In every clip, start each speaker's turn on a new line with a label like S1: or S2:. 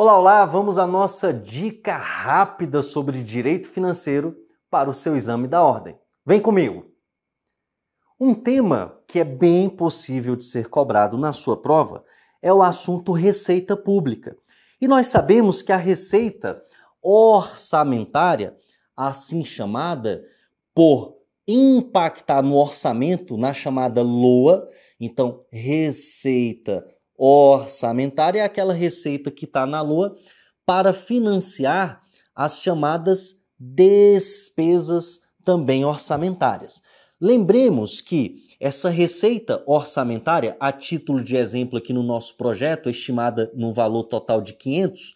S1: Olá, olá! Vamos à nossa dica rápida sobre direito financeiro para o seu exame da ordem. Vem comigo! Um tema que é bem possível de ser cobrado na sua prova é o assunto receita pública. E nós sabemos que a receita orçamentária, assim chamada, por impactar no orçamento, na chamada LOA, então receita orçamentária é aquela receita que está na lua para financiar as chamadas despesas também orçamentárias. Lembremos que essa receita orçamentária, a título de exemplo aqui no nosso projeto, estimada no valor total de 500,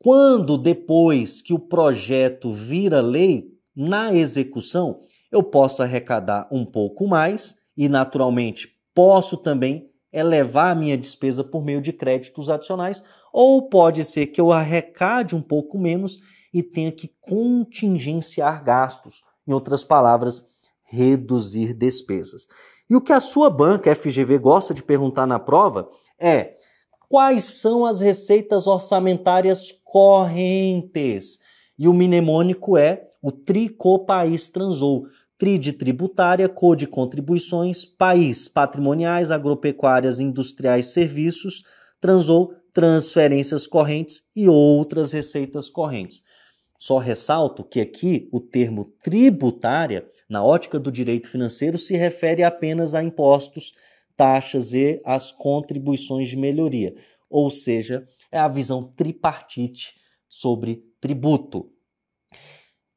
S1: quando depois que o projeto vira lei, na execução, eu posso arrecadar um pouco mais e naturalmente posso também elevar é a minha despesa por meio de créditos adicionais, ou pode ser que eu arrecade um pouco menos e tenha que contingenciar gastos, em outras palavras, reduzir despesas. E o que a sua banca FGV gosta de perguntar na prova é: quais são as receitas orçamentárias correntes? E o mnemônico é o Tricô País Transou. TRID tributária, CODE contribuições, país patrimoniais, agropecuárias, industriais, serviços, transou transferências correntes e outras receitas correntes. Só ressalto que aqui o termo tributária, na ótica do direito financeiro, se refere apenas a impostos, taxas e as contribuições de melhoria, ou seja, é a visão tripartite sobre tributo.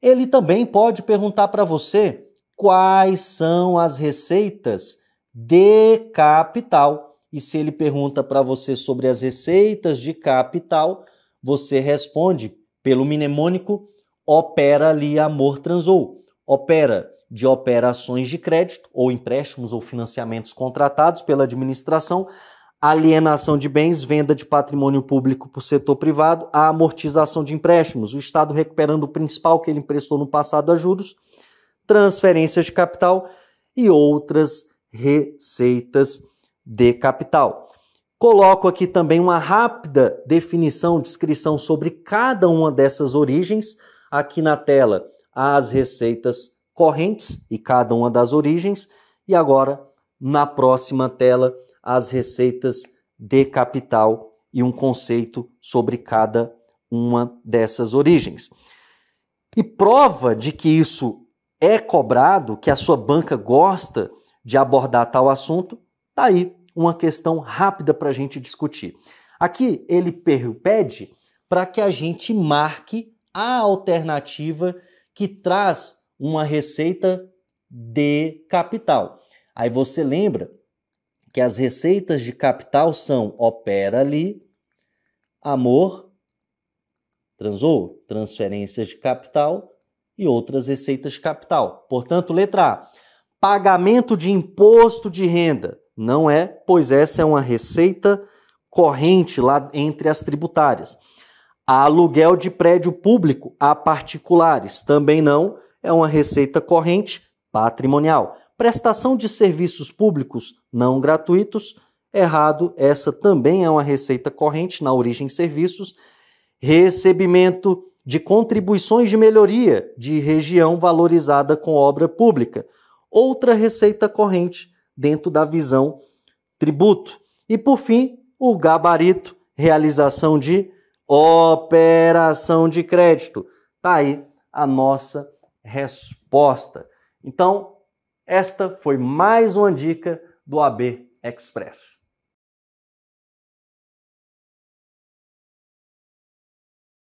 S1: Ele também pode perguntar para você quais são as receitas de capital. E se ele pergunta para você sobre as receitas de capital, você responde pelo mnemônico opera ali amor transou. Opera de operações de crédito ou empréstimos ou financiamentos contratados pela administração, alienação de bens, venda de patrimônio público para o setor privado, a amortização de empréstimos, o Estado recuperando o principal que ele emprestou no passado a juros transferências de capital e outras receitas de capital. Coloco aqui também uma rápida definição, descrição sobre cada uma dessas origens. Aqui na tela, as receitas correntes e cada uma das origens. E agora, na próxima tela, as receitas de capital e um conceito sobre cada uma dessas origens. E prova de que isso é cobrado, que a sua banca gosta de abordar tal assunto, tá aí uma questão rápida para a gente discutir. Aqui ele pede para que a gente marque a alternativa que traz uma receita de capital. Aí você lembra que as receitas de capital são opera ali, amor, transou, transferências de capital e outras receitas de capital. Portanto, letra A, pagamento de imposto de renda. Não é, pois essa é uma receita corrente lá entre as tributárias. Aluguel de prédio público a particulares. Também não, é uma receita corrente patrimonial. Prestação de serviços públicos não gratuitos. Errado, essa também é uma receita corrente na origem serviços. Recebimento de contribuições de melhoria de região valorizada com obra pública, outra receita corrente dentro da visão tributo. E por fim, o gabarito, realização de operação de crédito. Tá aí a nossa resposta. Então, esta foi mais uma dica do AB Express.